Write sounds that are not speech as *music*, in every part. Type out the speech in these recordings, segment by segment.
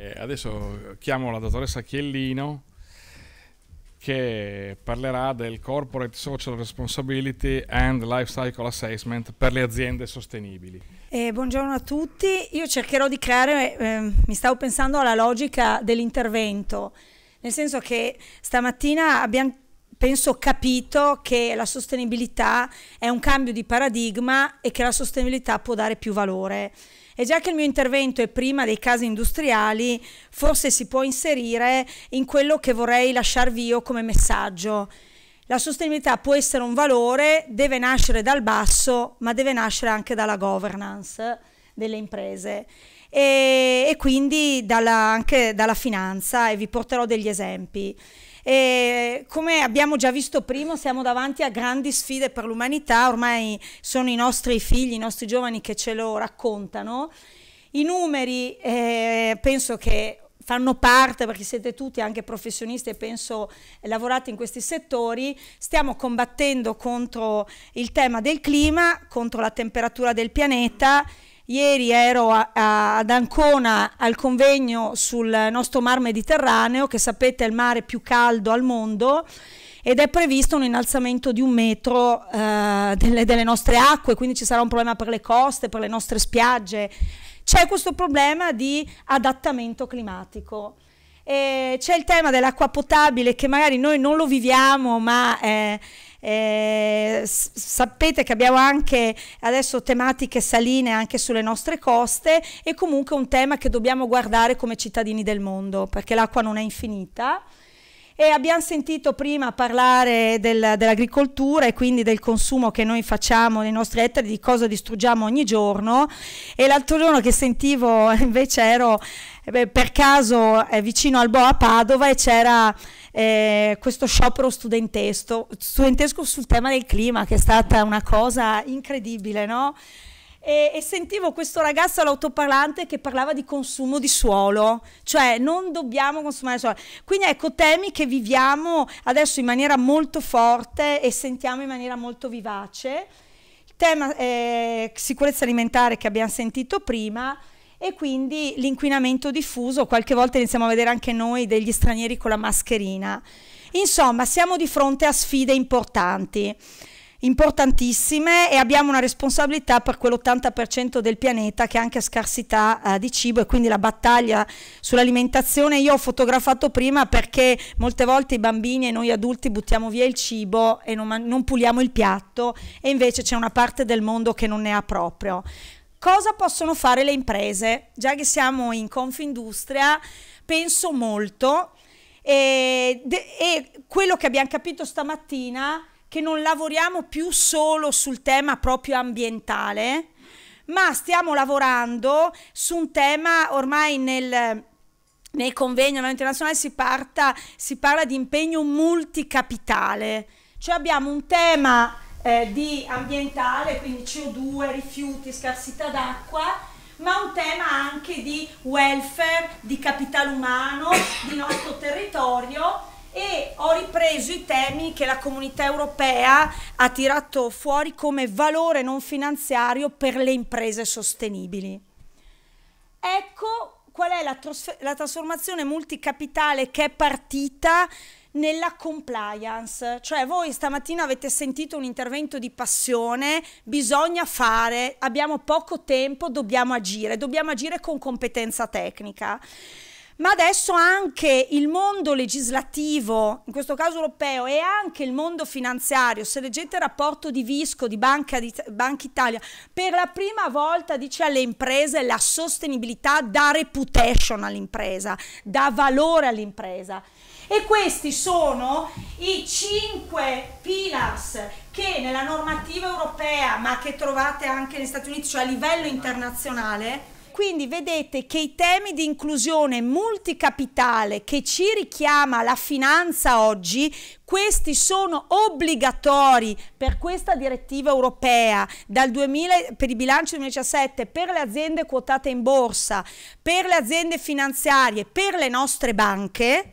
E adesso chiamo la dottoressa Chiellino che parlerà del Corporate Social Responsibility and Life Cycle Assessment per le aziende sostenibili. Eh, buongiorno a tutti, io cercherò di creare, eh, mi stavo pensando alla logica dell'intervento, nel senso che stamattina abbiamo penso capito che la sostenibilità è un cambio di paradigma e che la sostenibilità può dare più valore. E già che il mio intervento è prima dei casi industriali, forse si può inserire in quello che vorrei lasciarvi io come messaggio. La sostenibilità può essere un valore, deve nascere dal basso, ma deve nascere anche dalla governance delle imprese e, e quindi dalla, anche dalla finanza e vi porterò degli esempi. E come abbiamo già visto prima, siamo davanti a grandi sfide per l'umanità, ormai sono i nostri figli, i nostri giovani che ce lo raccontano. I numeri eh, penso che fanno parte, perché siete tutti anche professionisti e penso lavorate in questi settori, stiamo combattendo contro il tema del clima, contro la temperatura del pianeta Ieri ero a, a, ad Ancona al convegno sul nostro mar Mediterraneo, che sapete è il mare più caldo al mondo, ed è previsto un innalzamento di un metro eh, delle, delle nostre acque, quindi ci sarà un problema per le coste, per le nostre spiagge. C'è questo problema di adattamento climatico c'è il tema dell'acqua potabile che magari noi non lo viviamo, ma eh, eh, sapete che abbiamo anche adesso tematiche saline anche sulle nostre coste e comunque un tema che dobbiamo guardare come cittadini del mondo perché l'acqua non è infinita e abbiamo sentito prima parlare del, dell'agricoltura e quindi del consumo che noi facciamo nei nostri ettari, di cosa distruggiamo ogni giorno. E l'altro giorno che sentivo, *laughs* invece ero eh, per caso eh, vicino al Boa Padova e c'era eh, questo sciopero studentesco, studentesco sul tema del clima, che è stata una cosa incredibile, no? e, e sentivo questo ragazzo all'autoparlante che parlava di consumo di suolo, cioè non dobbiamo consumare suolo. Quindi ecco temi che viviamo adesso in maniera molto forte e sentiamo in maniera molto vivace. Il tema eh, sicurezza alimentare che abbiamo sentito prima e quindi l'inquinamento diffuso, qualche volta iniziamo a vedere anche noi degli stranieri con la mascherina. Insomma, siamo di fronte a sfide importanti importantissime e abbiamo una responsabilità per quell'80% del pianeta che ha anche scarsità eh, di cibo e quindi la battaglia sull'alimentazione. Io ho fotografato prima perché molte volte i bambini e noi adulti buttiamo via il cibo e non, non puliamo il piatto e invece c'è una parte del mondo che non ne ha proprio. Cosa possono fare le imprese? Già che siamo in Confindustria, penso molto e, e quello che abbiamo capito stamattina che non lavoriamo più solo sul tema proprio ambientale, ma stiamo lavorando su un tema ormai nel, nel convegno internazionale si, parta, si parla di impegno multicapitale, cioè abbiamo un tema eh, di ambientale, quindi CO2, rifiuti, scarsità d'acqua, ma un tema anche di welfare, di capitale umano, di nostro territorio ho ripreso i temi che la comunità europea ha tirato fuori come valore non finanziario per le imprese sostenibili. Ecco qual è la, la trasformazione multicapitale che è partita nella compliance, cioè voi stamattina avete sentito un intervento di passione, bisogna fare, abbiamo poco tempo, dobbiamo agire, dobbiamo agire con competenza tecnica ma adesso anche il mondo legislativo, in questo caso europeo, e anche il mondo finanziario, se leggete il rapporto di Visco di Banca, di, Banca Italia, per la prima volta dice alle imprese la sostenibilità dà reputation all'impresa, dà valore all'impresa. E questi sono i cinque pillars che nella normativa europea, ma che trovate anche negli Stati Uniti, cioè a livello internazionale, quindi vedete che i temi di inclusione multicapitale che ci richiama la finanza oggi, questi sono obbligatori per questa direttiva europea 2000, per il bilancio 2017, per le aziende quotate in borsa, per le aziende finanziarie, per le nostre banche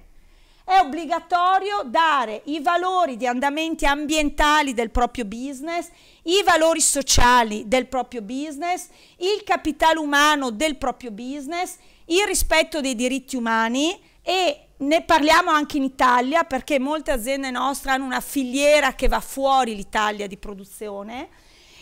è obbligatorio dare i valori di andamenti ambientali del proprio business, i valori sociali del proprio business, il capitale umano del proprio business, il rispetto dei diritti umani e ne parliamo anche in Italia perché molte aziende nostre hanno una filiera che va fuori l'Italia di produzione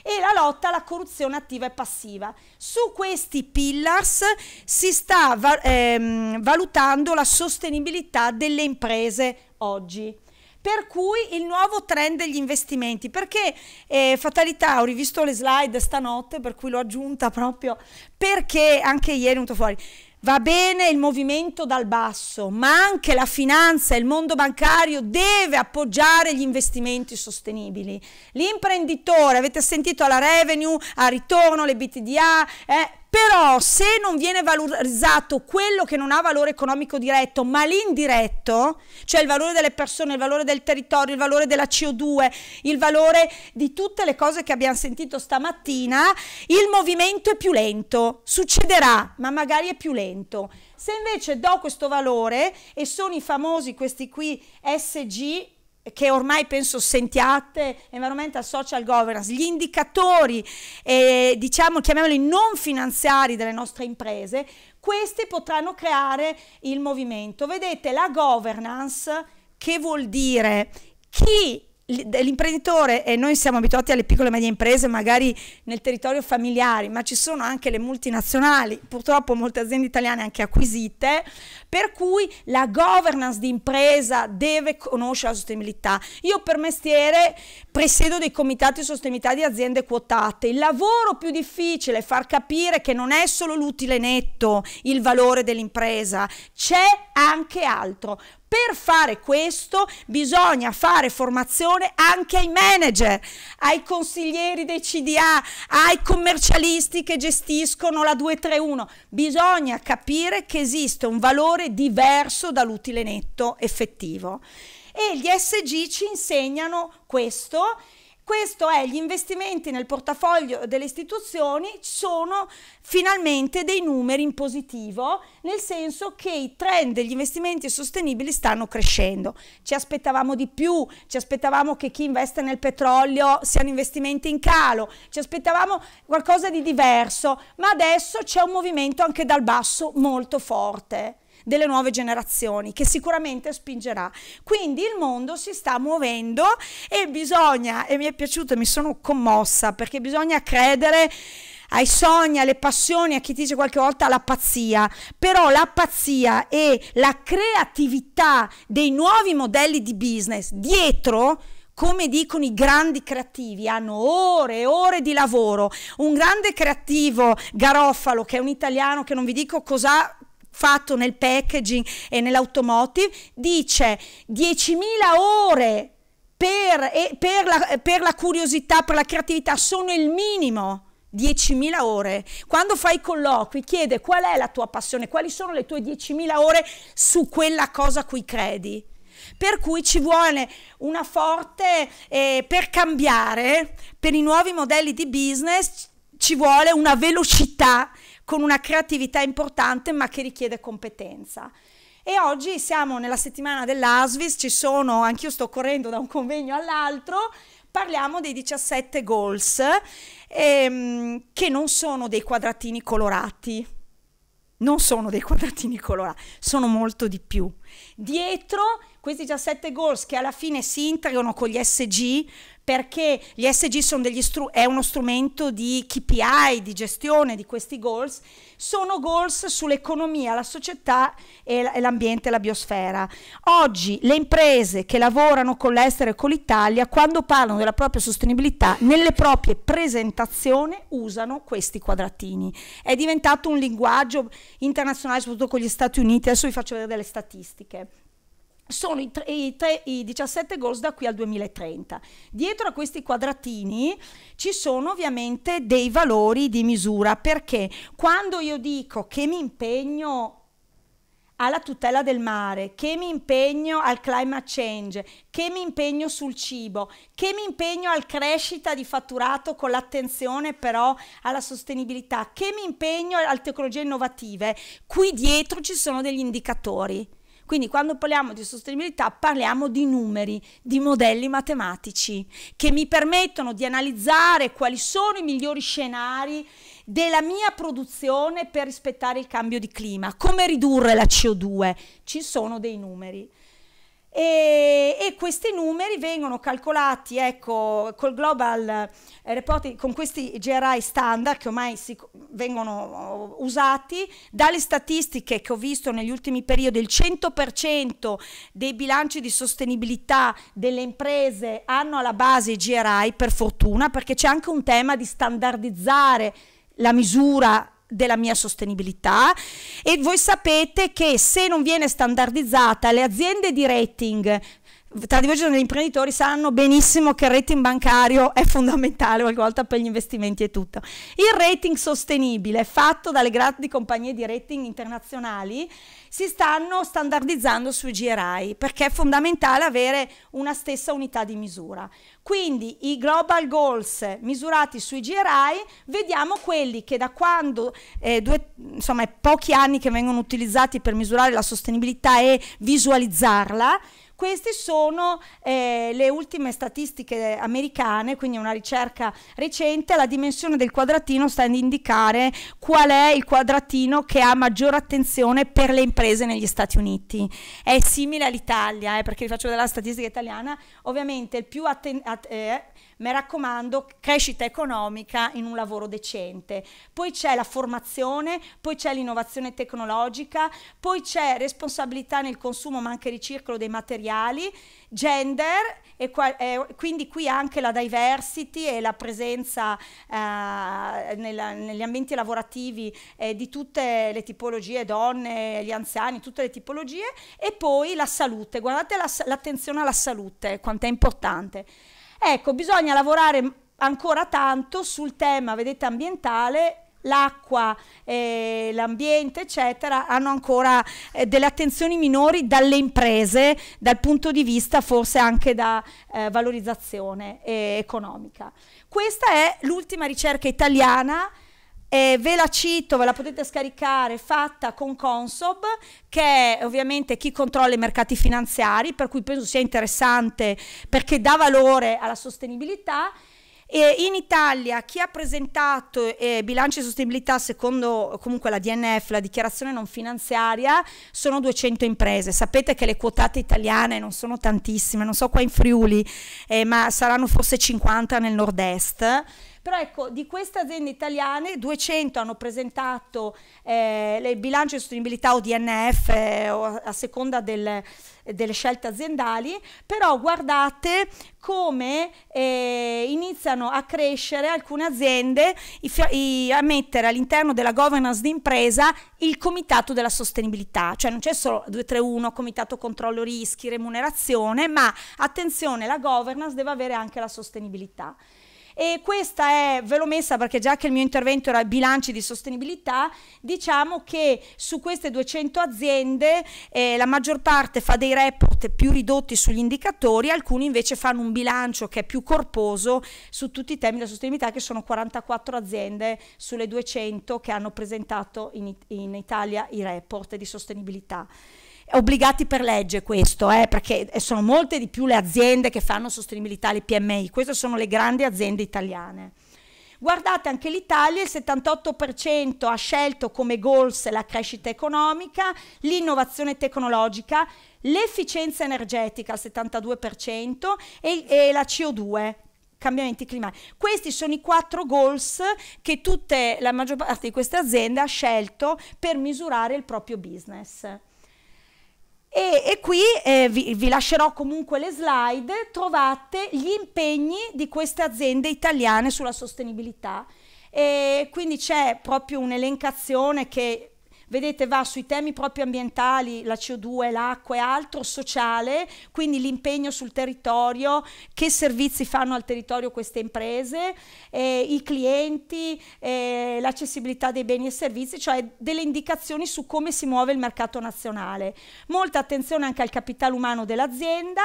e la lotta alla corruzione attiva e passiva. Su questi pillars si sta va ehm, valutando la sostenibilità delle imprese oggi per cui il nuovo trend degli investimenti, perché eh, fatalità, ho rivisto le slide stanotte, per cui l'ho aggiunta proprio perché anche ieri è venuto fuori. Va bene il movimento dal basso, ma anche la finanza e il mondo bancario deve appoggiare gli investimenti sostenibili. L'imprenditore, avete sentito alla revenue, a ritorno, le BTDA, eh, però se non viene valorizzato quello che non ha valore economico diretto, ma l'indiretto, cioè il valore delle persone, il valore del territorio, il valore della CO2, il valore di tutte le cose che abbiamo sentito stamattina, il movimento è più lento. Succederà, ma magari è più lento. Se invece do questo valore e sono i famosi questi qui SG che ormai penso sentiate, environmental social governance, gli indicatori, eh, diciamo, chiamiamoli non finanziari delle nostre imprese, questi potranno creare il movimento. Vedete, la governance che vuol dire chi l'imprenditore e noi siamo abituati alle piccole e medie imprese magari nel territorio familiare ma ci sono anche le multinazionali purtroppo molte aziende italiane anche acquisite per cui la governance di impresa deve conoscere la sostenibilità io per mestiere presiedo dei comitati di sostenibilità di aziende quotate. Il lavoro più difficile è far capire che non è solo l'utile netto, il valore dell'impresa, c'è anche altro. Per fare questo bisogna fare formazione anche ai manager, ai consiglieri dei CDA, ai commercialisti che gestiscono la 231. Bisogna capire che esiste un valore diverso dall'utile netto effettivo e gli SG ci insegnano questo questo è gli investimenti nel portafoglio delle istituzioni sono finalmente dei numeri in positivo, nel senso che i trend degli investimenti sostenibili stanno crescendo. Ci aspettavamo di più, ci aspettavamo che chi investe nel petrolio siano investimenti in calo, ci aspettavamo qualcosa di diverso, ma adesso c'è un movimento anche dal basso molto forte delle nuove generazioni che sicuramente spingerà. Quindi il mondo si sta muovendo e bisogna, e mi è piaciuto, mi sono commossa perché bisogna credere ai sogni, alle passioni, a chi dice qualche volta la pazzia, però la pazzia e la creatività dei nuovi modelli di business dietro come dicono i grandi creativi, hanno ore e ore di lavoro. Un grande creativo, Garofalo, che è un italiano che non vi dico cosa fatto nel packaging e nell'automotive, dice 10.000 ore per, per, la, per la curiosità, per la creatività, sono il minimo. 10.000 ore. Quando fai i colloqui, chiede qual è la tua passione, quali sono le tue 10.000 ore su quella cosa a cui credi. Per cui ci vuole una forte, eh, per cambiare, per i nuovi modelli di business, ci vuole una velocità con una creatività importante ma che richiede competenza. E oggi siamo nella settimana dell'ASVIS, ci sono, anch'io sto correndo da un convegno all'altro, parliamo dei 17 goals ehm, che non sono dei quadratini colorati. Non sono dei quadratini colorati, sono molto di più. Dietro questi 17 goals che alla fine si integrano con gli SG, perché gli SG sono degli stru- è uno strumento di KPI, di gestione di questi goals, sono goals sull'economia, la società e l'ambiente e la biosfera. Oggi le imprese che lavorano con l'estero e con l'Italia, quando parlano della propria sostenibilità, nelle proprie presentazioni usano questi quadratini. È diventato un linguaggio internazionale, soprattutto con gli Stati Uniti, adesso vi faccio vedere delle statistiche sono i, tre, i, tre, i, 17 goals da qui al 2030. Dietro a questi quadratini ci sono ovviamente dei valori di misura perché quando io dico che mi impegno alla tutela del mare, che mi impegno al climate change, che mi impegno sul cibo, che mi impegno al crescita di fatturato con l'attenzione però alla sostenibilità, che mi impegno alle tecnologie innovative, qui dietro ci sono degli indicatori quindi quando parliamo di sostenibilità parliamo di numeri, di modelli matematici che mi permettono di analizzare quali sono i migliori scenari della mia produzione per rispettare il cambio di clima, come ridurre la CO2. Ci sono dei numeri. E, e, questi numeri vengono calcolati ecco, col global eh, reporting con questi GRI standard che ormai si, vengono uh, usati dalle statistiche che ho visto negli ultimi periodi il 100% dei bilanci di sostenibilità delle imprese hanno alla base i GRI per fortuna perché c'è anche un tema di standardizzare la misura della mia sostenibilità e voi sapete che se non viene standardizzata le aziende di rating tra di divergenze gli imprenditori sanno benissimo che il rating bancario *laughs* è fondamentale qualche volta per gli investimenti e tutto. Il rating sostenibile fatto dalle grandi compagnie di rating internazionali si stanno standardizzando sui GRI perché è fondamentale avere una stessa unità di misura. Quindi i global goals misurati sui GRI, vediamo quelli che da quando, eh, due, insomma, pochi anni che vengono utilizzati per misurare la sostenibilità e visualizzarla, queste sono eh, le ultime statistiche americane, quindi una ricerca recente, la dimensione del quadratino sta ad indicare qual è il quadratino che ha maggior attenzione per le imprese negli Stati Uniti. È simile all'Italia, eh, perché vi faccio vedere la statistica italiana, ovviamente il più eh, mi raccomando, crescita economica in un lavoro decente. Poi c'è la formazione, poi c'è l'innovazione tecnologica, poi c'è responsabilità nel consumo ma anche ricircolo dei materiali ministeriali, gender e qua, eh, quindi qui anche la diversity e la presenza eh, nella, negli ambienti lavorativi eh, di tutte le tipologie, donne, gli anziani, tutte le tipologie e poi la salute, guardate l'attenzione alla salute, quanto è importante. Ecco, bisogna lavorare ancora tanto sul tema, vedete, ambientale l'acqua, eh, l'ambiente, eccetera, hanno ancora eh, delle attenzioni minori dalle imprese dal punto di vista forse anche da eh, valorizzazione eh, economica. Questa è l'ultima ricerca italiana. Eh, ve la cito, ve la potete scaricare, fatta con Consob, che è ovviamente chi controlla i mercati finanziari, per cui penso sia interessante perché dà valore alla sostenibilità e in Italia chi ha presentato eh, bilancio di sostenibilità secondo comunque la DNF, la dichiarazione non finanziaria, sono 200 imprese. Sapete che le quotate italiane non sono tantissime, non so qua in Friuli, eh, ma saranno forse 50 nel nord-est. Però ecco, di queste aziende italiane 200 hanno presentato eh, il bilancio di sostenibilità o DNF eh, o a, a seconda del, delle scelte aziendali, però guardate come eh, iniziano a crescere alcune aziende i, i, a mettere all'interno della governance d'impresa il comitato della sostenibilità, cioè non c'è solo 231, comitato controllo rischi, remunerazione, ma attenzione, la governance deve avere anche la sostenibilità. E questa è, ve l'ho messa perché già che il mio intervento era bilanci di sostenibilità, diciamo che su queste 200 aziende eh, la maggior parte fa dei report più ridotti sugli indicatori, alcuni invece fanno un bilancio che è più corposo su tutti i temi della sostenibilità, che sono 44 aziende sulle 200 che hanno presentato in, in Italia i report di sostenibilità obbligati per legge questo, eh, perché eh, sono molte di più le aziende che fanno sostenibilità, le PMI, queste sono le grandi aziende italiane. Guardate anche l'Italia, il 78% ha scelto come goals la crescita economica, l'innovazione tecnologica, l'efficienza energetica al 72% e, e la CO2 cambiamenti climatici. Questi sono i quattro goals che tutte, la maggior parte di queste aziende ha scelto per misurare il proprio business. E, e qui eh, vi, vi, lascerò comunque le slide, trovate gli impegni di queste aziende italiane sulla sostenibilità. E quindi c'è proprio un'elencazione che vedete va sui temi proprio ambientali, la CO2, l'acqua e altro, sociale, quindi l'impegno sul territorio, che servizi fanno al territorio queste imprese, eh, i clienti, eh, l'accessibilità dei beni e servizi, cioè delle indicazioni su come si muove il mercato nazionale. Molta attenzione anche al capitale umano dell'azienda,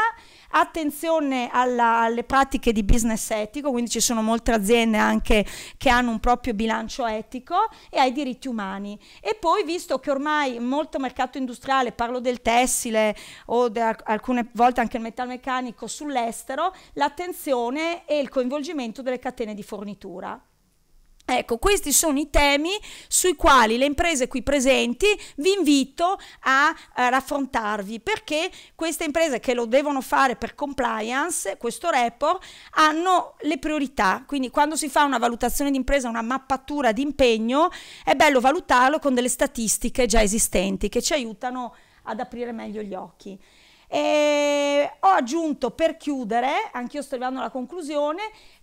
attenzione alla, alle pratiche di business etico, quindi ci sono molte aziende anche che hanno un proprio bilancio etico e ai diritti umani. E poi visto che ormai molto mercato industriale, parlo del tessile o alcune volte anche il metalmeccanico, sull'estero, l'attenzione e il coinvolgimento delle catene di fornitura. Ecco, questi sono i temi sui quali le imprese qui presenti vi invito a, a raffrontarvi perché queste imprese che lo devono fare per compliance, questo report, hanno le priorità. Quindi quando si fa una valutazione di impresa, una mappatura di impegno, è bello valutarlo con delle statistiche già esistenti che ci aiutano ad aprire meglio gli occhi. E ho aggiunto per chiudere, anch'io sto arrivando alla conclusione,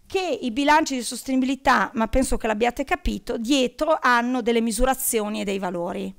che i bilanci di sostenibilità, ma penso che l'abbiate capito, dietro hanno delle misurazioni e dei valori.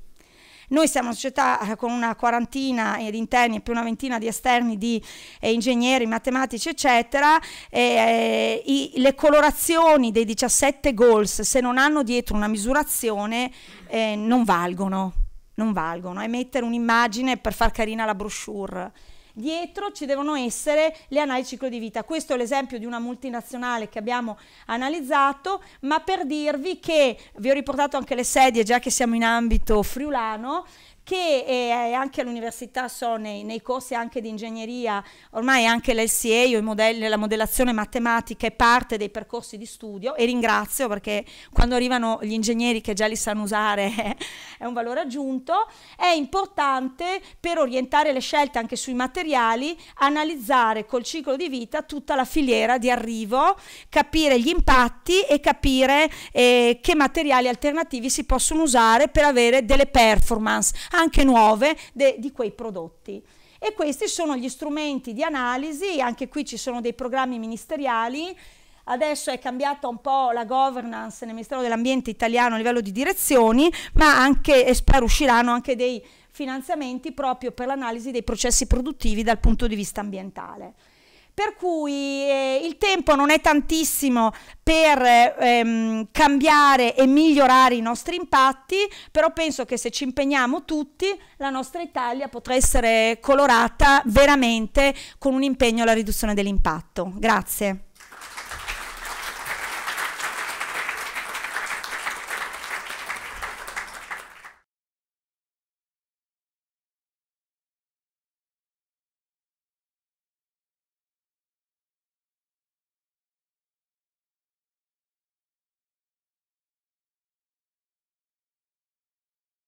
Noi siamo una società eh, con una quarantina eh, di interni e più una ventina di esterni di eh, ingegneri, matematici, eccetera. E, eh, i, le colorazioni dei 17 goals, se non hanno dietro una misurazione, eh, non valgono. Non valgono. È mettere un'immagine per far carina la brochure dietro ci devono essere le analisi ciclo di vita. Questo è l'esempio di una multinazionale che abbiamo analizzato, ma per dirvi che vi ho riportato anche le sedie, già che siamo in ambito friulano, che eh, anche all'università so nei, nei, corsi anche di ingegneria, ormai anche l'LCA o modelli, la modellazione matematica è parte dei percorsi di studio e ringrazio perché quando arrivano gli ingegneri che già li sanno usare *laughs* è un valore aggiunto, è importante per orientare le scelte anche sui materiali, analizzare col ciclo di vita tutta la filiera di arrivo, capire gli impatti e capire eh, che materiali alternativi si possono usare per avere delle performance anche nuove, di quei prodotti. E questi sono gli strumenti di analisi, anche qui ci sono dei programmi ministeriali Adesso è cambiata un po' la governance nel Ministero dell'Ambiente italiano a livello di direzioni, ma anche, e spero usciranno anche dei finanziamenti proprio per l'analisi dei processi produttivi dal punto di vista ambientale. Per cui eh, il tempo non è tantissimo per ehm, cambiare e migliorare i nostri impatti, però penso che se ci impegniamo tutti la nostra Italia potrà essere colorata veramente con un impegno alla riduzione dell'impatto. Grazie.